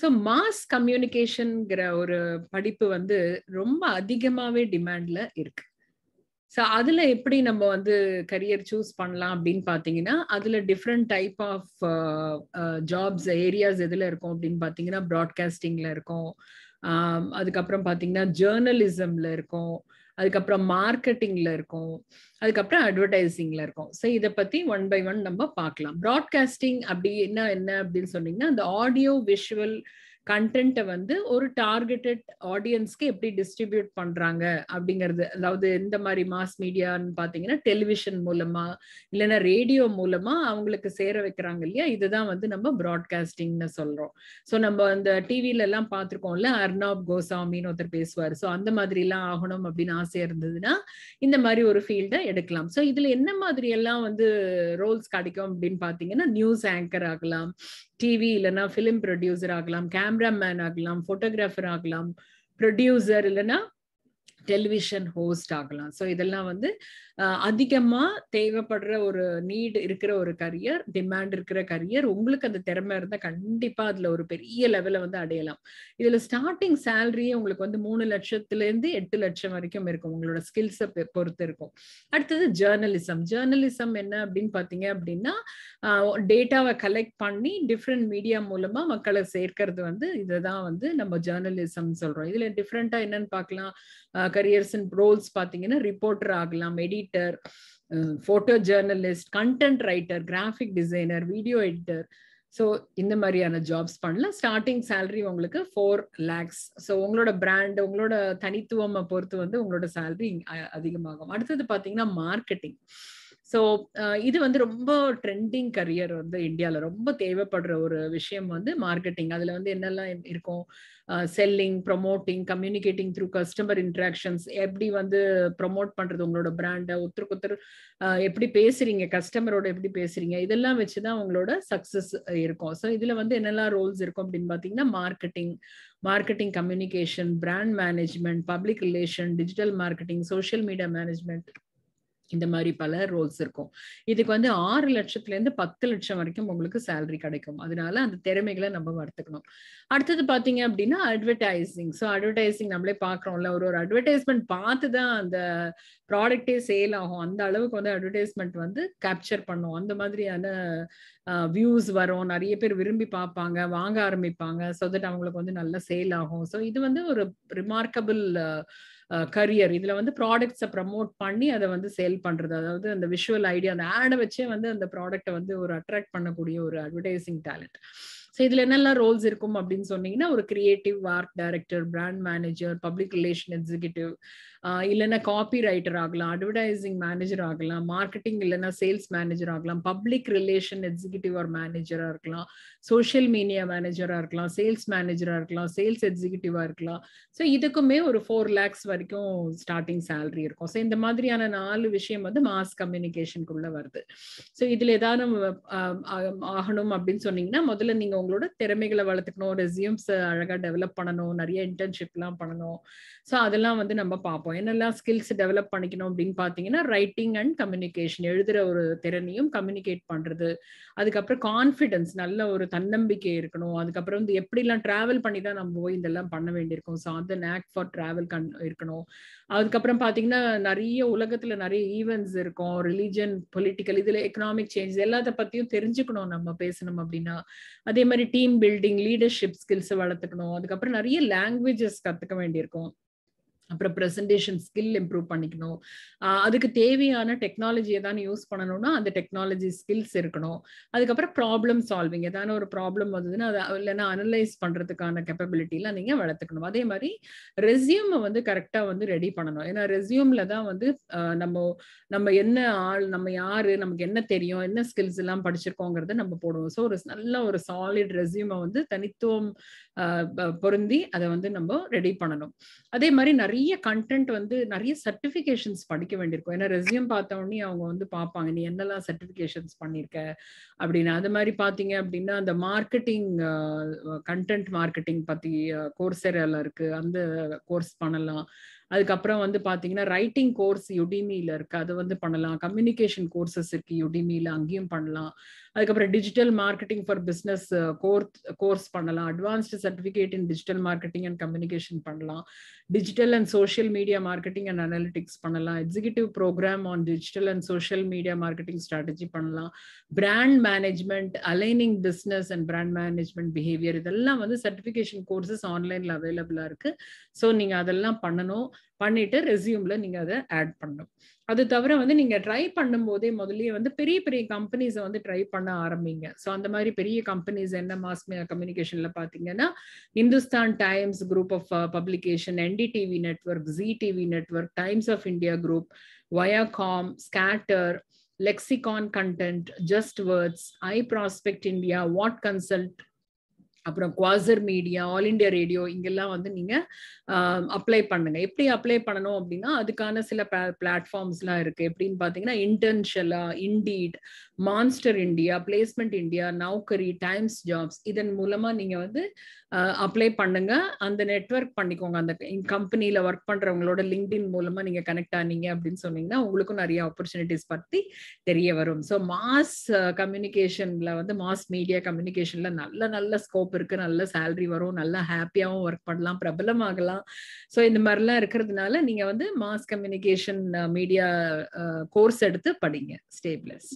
so mass கம்யூனிகேஷனுங்கிற ஒரு படிப்பு வந்து ரொம்ப அதிகமாகவே டிமாண்டில் இருக்கு ஸோ அதில் எப்படி நம்ம வந்து கரியர் சூஸ் பண்ணலாம் அப்படின்னு பார்த்தீங்கன்னா அதில் different type of jobs areas எதில் இருக்கும் அப்படின்னு பார்த்தீங்கன்னா ப்ராட்காஸ்டிங்கில் இருக்கும் அதுக்கப்புறம் பார்த்தீங்கன்னா ஜேர்னலிசமில் இருக்கும் அதுக்கப்புறம் மார்க்கெட்டிங்ல இருக்கும் அதுக்கப்புறம் அட்வர்டைசிங்ல இருக்கும் ஸோ இதை பத்தி ஒன் பை ஒன் நம்ம பார்க்கலாம் ப்ராட்காஸ்டிங் அப்படின்னா என்ன அப்படின்னு சொன்னீங்கன்னா அந்த ஆடியோ விஷுவல் கண்டென்ட்டை வந்து ஒரு டார்கெட்டட் ஆடியன்ஸ்க்கு எப்படி டிஸ்ட்ரிபியூட் பண்றாங்க அப்படிங்கிறது அதாவது இந்த மாதிரி மாஸ் மீடியான்னு பார்த்தீங்கன்னா டெலிவிஷன் மூலமா இல்லைன்னா ரேடியோ மூலமா அவங்களுக்கு சேர வைக்கிறாங்க இல்லையா இதுதான் வந்து நம்ம ப்ராட்காஸ்டிங்னு சொல்றோம் ஸோ நம்ம அந்த டிவியில எல்லாம் பார்த்துருக்கோம்ல அர்ணாப் கோசாமின்னு ஒருத்தர் பேசுவார் ஸோ அந்த மாதிரி எல்லாம் ஆகணும் அப்படின்னு ஆசை இருந்ததுன்னா இந்த மாதிரி ஒரு ஃபீல்டை எடுக்கலாம் ஸோ இதுல என்ன மாதிரி எல்லாம் வந்து ரோல்ஸ் கிடைக்கும் அப்படின்னு பார்த்தீங்கன்னா நியூஸ் ஆங்கர் ஆகலாம் டிவி இல்லைன்னா ஃபிலிம் ப்ரொடியூசர் ஆகலாம் கேமரா ಕ್ಯಾಮ್ರಾ ಮ್ಯಾನ್ ಆಗಲಾಂ ಫೋಟೋಗ್ರಾಫರ್ ಆಗಲಾಂ ப்ரொடியூசர் இல்லைன்னா டெலிவிஷன் ஹோஸ்ட் ஆகலாம் ஸோ இதெல்லாம் வந்து அதிகமாக தேவைப்படுற ஒரு நீட் இருக்கிற ஒரு கரியர் டிமாண்ட் இருக்கிற கரியர் உங்களுக்கு அந்த திறமை இருந்தால் கண்டிப்பாக அதில் ஒரு பெரிய லெவல வந்து அடையலாம் இதில் ஸ்டார்டிங் சேலரியே உங்களுக்கு வந்து மூணு லட்சத்துலேருந்து எட்டு லட்சம் வரைக்கும் இருக்கும் உங்களோட ஸ்கில்ஸை பொறுத்து இருக்கும் அடுத்தது ஜேர்னலிசம் ஜேர்னலிசம் என்ன அப்படின்னு பார்த்தீங்க அப்படின்னா டேட்டாவை கலெக்ட் பண்ணி டிஃப்ரெண்ட் மீடியா மூலமாக மக்களை சேர்க்கறது வந்து இதை வந்து நம்ம ஜேர்னலிசம் சொல்கிறோம் இதில் டிஃப்ரெண்ட்டாக என்னன்னு பார்க்கலாம் கரியர்ஸ் அண்ட் ரோல்ஸ் பார்த்தீங்கன்னா ரிப்போர்ட்டர் ஆகலாம் editor photo journalist content writer graphic designer video editor so இந்த மாதிரியான ஜாப்ஸ் பண்ணலாம் ஸ்டார்டிங் சேலரி உங்களுக்கு ஃபோர் லேக்ஸ் ஸோ உங்களோட பிராண்ட் உங்களோட தனித்துவமை பொறுத்து வந்து உங்களோட சேலரி அதிகமாகும் அடுத்தது பார்த்தீங்கன்னா மார்க்கெட்டிங் ஸோ இது வந்து ரொம்ப ட்ரெண்டிங் கரியர் வந்து இந்தியாவில் ரொம்ப தேவைப்படுற ஒரு விஷயம் வந்து மார்க்கெட்டிங் அதில் வந்து என்னெல்லாம் இருக்கும் selling promoting communicating through customer interactions எப்படி வந்து ப்ரொமோட் பண்ணுறது உங்களோட பிராண்டை ஒருத்தருக்கு ஒருத்தர் எப்படி பேசுகிறீங்க கஸ்டமரோட எப்படி பேசுகிறீங்க இதெல்லாம் வச்சு தான் உங்களோட சக்ஸஸ் இருக்கும் ஸோ இதில் வந்து என்னெல்லாம் ரோல்ஸ் இருக்கும் அப்படின்னு பார்த்தீங்கன்னா marketing marketing communication brand management public relation digital marketing social media management இந்த மாதிரி பல ரோல்ஸ் இருக்கும் இதுக்கு வந்து ஆறு லட்சத்துல இருந்து பத்து லட்சம் வரைக்கும் உங்களுக்கு சேலரி கிடைக்கும் அதனால அந்த திறமைகளை நம்ம வளர்த்துக்கணும் அடுத்தது பாத்தீங்க அப்படின்னா அட்வர்டைசிங் ஸோ அட்வர்டைசிங் நம்மளே பாக்குறோம்ல ஒரு ஒரு அட்வர்டைஸ்மெண்ட் பார்த்து தான் அந்த ப்ராடக்டே சேல் ஆகும் அந்த அளவுக்கு வந்து அட்வர்டைஸ்மெண்ட் வந்து கேப்சர் பண்ணும் அந்த மாதிரியான வியூஸ் வரும் நிறைய பேர் விரும்பி பார்ப்பாங்க வாங்க ஆரம்பிப்பாங்க ஸோ தட் அவங்களுக்கு வந்து நல்ல சேல் ஆகும் ஸோ இது வந்து ஒரு ரிமார்க்கபிள் கரியர் இதுல வந்து ப்ராடக்ட்ஸை ப்ரமோட் பண்ணி அதை வந்து சேல் பண்றது அதாவது அந்த விஷுவல் ஐடியா அந்த ஆடை வச்சே வந்து அந்த ப்ராடக்டை வந்து ஒரு அட்ராக்ட் பண்ணக்கூடிய ஒரு அட்வர்டைசிங் டேலண்ட் ஸோ இதுல என்னெல்லாம் ரோல்ஸ் இருக்கும் அப்படின்னு சொன்னீங்கன்னா ஒரு creative art director brand manager public relation executive இல்லைன்னா காப்பி ரைட்டர் ஆகலாம் அட்வர்டைசிங் மேனேஜர் ஆகலாம் மார்க்கெட்டிங் இல்லைன்னா சேல்ஸ் மேனேஜர் ஆகலாம் பப்ளிக் ரிலேஷன் எக்ஸிகியூட்டிவ் ஆர் மேனேஜரா இருக்கலாம் சோஷியல் மீடியா மேனேஜரா இருக்கலாம் சேல்ஸ் மேனேஜரா இருக்கலாம் சேல்ஸ் எக்ஸிகூட்டிவா இருக்கலாம் ஸோ இதுக்குமே ஒரு ஃபோர் லேக்ஸ் வரைக்கும் ஸ்டார்டிங் சேலரி இருக்கும் ஸோ இந்த மாதிரியான நாலு விஷயம் வந்து மாஸ் கம்யூனிகேஷனுக்குள்ள வருது ஸோ இதுல ஏதாவது ஆகணும் அப்படின்னு சொன்னீங்கன்னா முதல்ல நீங்க உங்களோட திறமைகளை வளர்த்துக்கணும் ரெசியூம்ஸ் அழகா டெவலப் பண்ணணும் நிறைய இன்டர்ன்ஷிப் எல்லாம் பண்ணணும் ஸோ அதெல்லாம் வந்து நம்ம பார்ப்போம் என்னெல்லாம் ஸ்கில்ஸ் டெவலப் பண்ணிக்கணும் அப்படின்னு பாத்தீங்கன்னா ரைட்டிங் அண்ட் கம்யூனிகேஷன் எழுதுற ஒரு திறனையும் கம்யூனிகேட் பண்றது அதுக்கப்புறம் கான்ஃபிடென்ஸ் நல்ல ஒரு தன்னம்பிக்கை இருக்கணும் அதுக்கப்புறம் வந்து எப்படி எல்லாம் டிராவல் பண்ணி தான் நம்ம போய் இதெல்லாம் பண்ண வேண்டியிருக்கும் ஸோ அந்த நேக் ஃபார் டிராவல் கண் இருக்கணும் அதுக்கப்புறம் பாத்தீங்கன்னா நிறைய உலகத்துல நிறைய ஈவெண்ட்ஸ் இருக்கும் ரிலிஜன் பொலிட்டிக்கல் இதுல எக்கனாமிக் சேஞ்ச் எல்லாத்த பத்தியும் தெரிஞ்சுக்கணும் நம்ம பேசணும் அப்படின்னா அதே மாதிரி டீம் பில்டிங் லீடர்ஷிப் ஸ்கில்ஸை வளர்த்துக்கணும் அதுக்கப்புறம் நிறைய லாங்குவேஜஸ் கற்றுக்க வேண்டியிருக்கும் அப்புறம் ப்ரெசன்டேஷன் ஸ்கில் இம்ப்ரூவ் பண்ணிக்கணும் அதுக்கு தேவையான டெக்னாலஜி ஏதாவது யூஸ் பண்ணணும்னா அந்த டெக்னாலஜி ஸ்கில்ஸ் இருக்கணும் அதுக்கப்புறம் ப்ராப்ளம் சால்விங் ஏதாவது ஒரு ப்ராப்ளம் வந்ததுன்னா அதை இல்லைன்னா அனலைஸ் பண்ணுறதுக்கான கெப்பபிலிட்டிலாம் நீங்கள் வளர்த்துக்கணும் அதே மாதிரி ரெசியூமை வந்து கரெக்டாக வந்து ரெடி பண்ணணும் ஏன்னா ரெசியூமில் தான் வந்து நம்ம நம்ம என்ன ஆள் நம்ம யார் நமக்கு என்ன தெரியும் என்ன ஸ்கில்ஸ் எல்லாம் படிச்சிருக்கோங்கிறத நம்ம போடுவோம் ஸோ ஒரு நல்ல ஒரு சாலிட் ரெசியூமை வந்து தனித்துவம் பொருந்தி அதை வந்து நம்ம ரெடி பண்ணணும் அதே மாதிரி நிறைய நிறைய கண்டென்ட் வந்து நிறைய சர்டிஃபிகேஷன்ஸ் படிக்க வேண்டியிருக்கும் ஏன்னா ரெசியூம் பார்த்த உடனே அவங்க வந்து பார்ப்பாங்க நீ என்னெல்லாம் சர்டிஃபிகேஷன்ஸ் பண்ணியிருக்க அப்படின்னு அது மாதிரி பார்த்தீங்க அப்படின்னா அந்த மார்க்கெட்டிங் கண்டென்ட் மார்க்கெட்டிங் பற்றி கோர்ஸ் ஏரியாவில் இருக்குது அந்த கோர்ஸ் பண்ணலாம் அதுக்கப்புறம் வந்து பார்த்தீங்கன்னா ரைட்டிங் கோர்ஸ் யுடிமியில் இருக்குது அது வந்து பண்ணலாம் கம்யூனிகேஷன் கோர்சஸ் இருக்குது யுடிமியில் அங்கேயும் பண்ணலாம் அதுக்கப்புறம் digital marketing for business course course பண்ணலாம் advanced certificate in digital marketing and communication பண்ணலாம் digital and social media marketing and analytics பண்ணலாம் executive program on digital and social media marketing strategy பண்ணலாம் brand management aligning business and brand management behaviour இதெல்லாம் வந்து certification courses ஆன்லைனில் அவைலபிளாக இருக்குது so நீங்கள் அதெல்லாம் பண்ணணும் பண்ணிட்டு ரெசியூம்ல நீங்க அதை ஆட் பண்ணணும் அது தவிர வந்து நீங்க ட்ரை பண்ணும் போதே முதலே வந்து பெரிய பெரிய கம்பெனிஸை வந்து ட்ரை பண்ண ஆரம்பிங்க ஸோ அந்த மாதிரி பெரிய கம்பெனிஸ் என்ன மாஸ் கம்யூனிகேஷன்ல பாத்தீங்கன்னா Hindustan Times group of publication NDTV network Zee TV network Times of India group Viacom scatter lexicon content just words I prospect India what consult அப்புறம் quasar media All India Radio இங்கெல்லாம் வந்து நீங்கள் அப்ளை பண்ணுங்க எப்படி apply பண்ணணும் அப்படின்னா அதுக்கான சில எல்லாம் இருக்கு எப்படின்னு பார்த்தீங்கன்னா Internshala Indeed Monster India placement India Naukri Times Jobs இதன் மூலமாக நீங்கள் வந்து அப்ளை பண்ணுங்க அந்த நெட்ஒர்க் பண்ணிக்கோங்க அந்த கம்பெனியில் ஒர்க் பண்றவங்களோட லிங்க்டின் மூலமாக நீங்க கனெக்ட் ஆனீங்க அப்படின்னு சொன்னீங்கன்னா உங்களுக்கும் நிறைய ஆப்பர்ச்சுனிட்டிஸ் பற்றி தெரிய வரும் ஸோ மாஸ் கம்யூனிகேஷனில் வந்து மாஸ் மீடியா கம்யூனிகேஷனில் நல்ல நல்ல ஸ்கோப் இருக்கு நல்ல சேலரி வரும் நல்லா ஹாப்பியாகவும் ஒர்க் பண்ணலாம் பிரபலமாகலாம் ஸோ இந்த மாதிரிலாம் இருக்கிறதுனால நீங்க வந்து மாஸ் கம்யூனிகேஷன் மீடியா கோர்ஸ் எடுத்து படிங்க ஸ்டேப்லஸ்